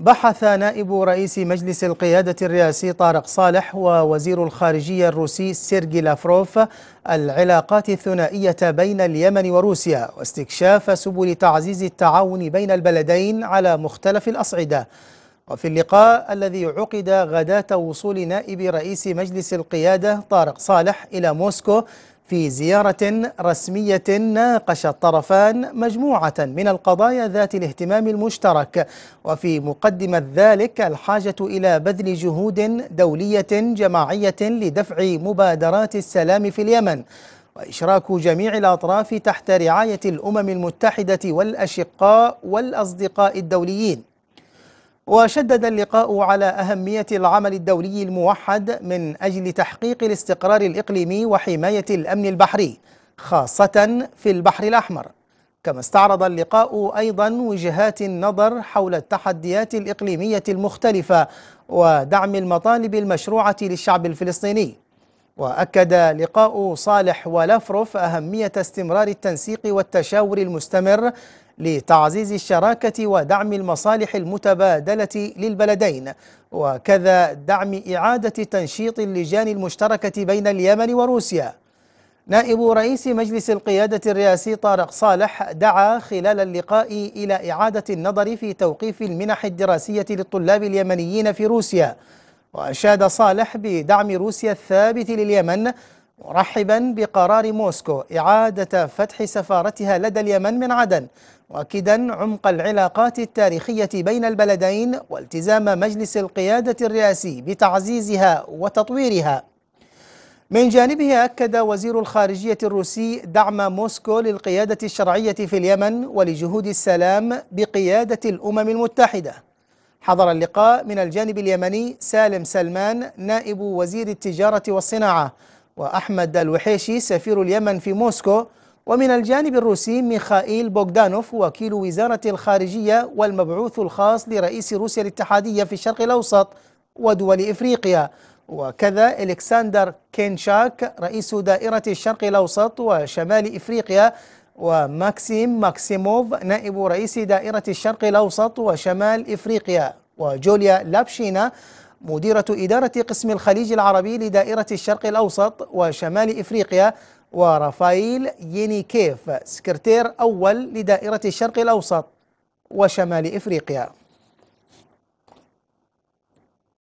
بحث نائب رئيس مجلس القيادة الرئاسي طارق صالح ووزير الخارجية الروسي سيرجي لافروف العلاقات الثنائية بين اليمن وروسيا واستكشاف سبل تعزيز التعاون بين البلدين على مختلف الأصعدة وفي اللقاء الذي عقد غداة وصول نائب رئيس مجلس القيادة طارق صالح إلى موسكو في زيارة رسمية ناقش الطرفان مجموعة من القضايا ذات الاهتمام المشترك وفي مقدمة ذلك الحاجة إلى بذل جهود دولية جماعية لدفع مبادرات السلام في اليمن وإشراك جميع الأطراف تحت رعاية الأمم المتحدة والأشقاء والأصدقاء الدوليين وشدد اللقاء على أهمية العمل الدولي الموحد من أجل تحقيق الاستقرار الإقليمي وحماية الأمن البحري خاصة في البحر الأحمر كما استعرض اللقاء أيضا وجهات النظر حول التحديات الإقليمية المختلفة ودعم المطالب المشروعة للشعب الفلسطيني وأكد لقاء صالح ولفروف أهمية استمرار التنسيق والتشاور المستمر لتعزيز الشراكة ودعم المصالح المتبادلة للبلدين وكذا دعم إعادة تنشيط اللجان المشتركة بين اليمن وروسيا نائب رئيس مجلس القيادة الرئاسي طارق صالح دعا خلال اللقاء إلى إعادة النظر في توقيف المنح الدراسية للطلاب اليمنيين في روسيا وأشاد صالح بدعم روسيا الثابت لليمن مرحبا بقرار موسكو إعادة فتح سفارتها لدى اليمن من عدن مؤكدا عمق العلاقات التاريخية بين البلدين والتزام مجلس القيادة الرئاسي بتعزيزها وتطويرها من جانبه أكد وزير الخارجية الروسي دعم موسكو للقيادة الشرعية في اليمن ولجهود السلام بقيادة الأمم المتحدة حضر اللقاء من الجانب اليمني سالم سلمان نائب وزير التجارة والصناعة وأحمد الوحيشي سفير اليمن في موسكو ومن الجانب الروسي ميخائيل بوغدانوف وكيل وزارة الخارجية والمبعوث الخاص لرئيس روسيا الاتحادية في الشرق الأوسط ودول إفريقيا وكذا إلكسندر كينشاك رئيس دائرة الشرق الأوسط وشمال إفريقيا وماكسيم ماكسيموف نائب رئيس دائرة الشرق الأوسط وشمال إفريقيا وجوليا لابشينا مديرة إدارة قسم الخليج العربي لدائرة الشرق الأوسط وشمال إفريقيا ورافائيل يينيكيف سكرتير أول لدائرة الشرق الأوسط وشمال إفريقيا